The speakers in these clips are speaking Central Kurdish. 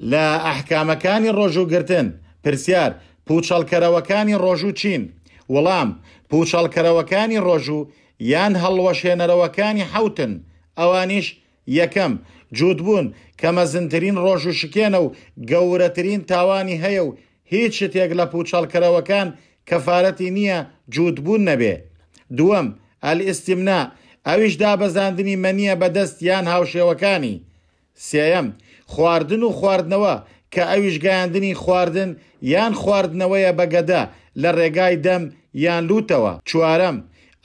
لە ئەحکامەکانی ڕۆژوگرتن پرسیار پوچەڵکەرەوەکانی ڕۆژوو چین وەڵام پوچەڵکەرەوەکانی ڕۆژوو یان هەڵوەشێنەرەوەکانی حوتن ئەوانیش یەکەم جوودبوون کە مەزنترین ڕۆژ و شکێنە و گەورەترین تاوانی هەیە و هیچ شتێک لە پوچەڵکەرەوەکان کەفاەتی نییە جوودبوون نەبێ دووەم ئەلیئستیمنا ئەویش دابەزاندنی مەنیە بەدەست یان هاوشێوەکانی سێەم خواردن و خواردنەوە کە ئەویش گەیاندنی خواردن یان خواردنەوەیە بەگەدا لە ڕێگای دەم یان لوتەوە چوارەم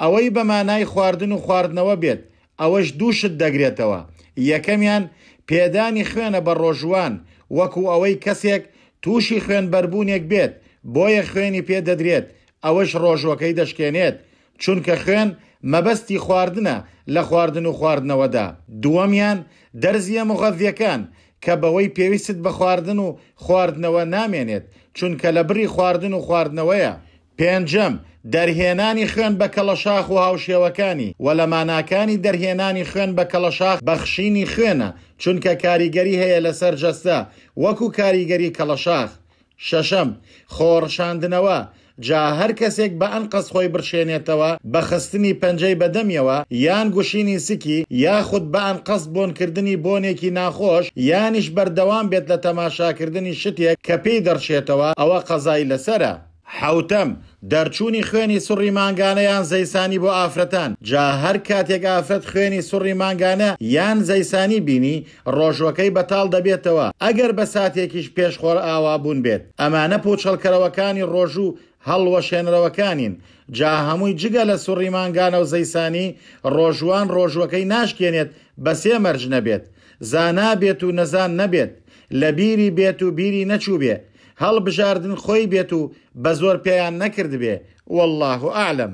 ئەوەی بەمانای خواردن و خواردنەوە بێت ئەوەش دووشت دەگرێتەوە یەکەمیان پێدانی خوێنە بە ڕۆژوان وەکو ئەوەی کەسێک تووشی خوێنبەربوونێک بێت بۆیە خوێنی پێدەدرێت ئەوەش ڕۆژوەکەی دەشکێنێت چونکە خوێن مەبەستی خواردنە لە خواردن و خواردنەوەدا دووەمیان دەرزیە مغەڤیەکان کە بەوەی پێویست بە خواردن و خواردنەوە نامێنێت چونکە لە بری خواردن و خواردنەوەیە پێنجەم دەرهێنانی خوێن بە کەڵەشاخ و هاوشێوەکانی و لە ماناکانی دەرهێنانی خوێن بە کەڵەشاخ بەخشینی خوێنە چونکە کاریگەری هەیە لەسەر جەستە وەکو کاریگەری کەڵەشاخ شەشەم خۆڕشاندنەوە جا هەر کەسێک بە ئەن قەس خۆی برشێنێتەوە بە خستنی پەنجەی بەدەمیەوە یان گوشینی سکی یاخود بە ئەن قەست بۆنکردنی بۆنێکی ناخۆش یانیش بەردەوام بێت لە تەماشاکردنی شتێک کە پێی دەڕشێتەوە ئەوە قەزای لەسرە. حوتەم دەرچوونی خوێنی سوڕی ماگانەیان زەیسانی بۆ ئافرەتان جا هەر کاتێک ئافرەت خوێنی سوڕی ماگانە یان زەیسانی بینی ڕۆژەکەی بەتاڵ دەبێتەوە ئەگەر بە ساتێکیش پێشخۆر ئاوا بوون بێت ئەمانە پۆچەلکەرەوەکانی ڕۆژوو هەڵوەشێنەرەوەکانین جا هەمووی جگە لە سوڕی ماگانە و زەیسانی ڕۆژوان ڕۆژوەکەی ناشکێنێت بە سێ مەرج نەبێت زانابێت و نەزان نەبێت لە بیری بێت و بیری نەچوو بێت هەڵبژاردن خۆی بێت و بە زۆر پێیان نەکردبێ والله و ئالم.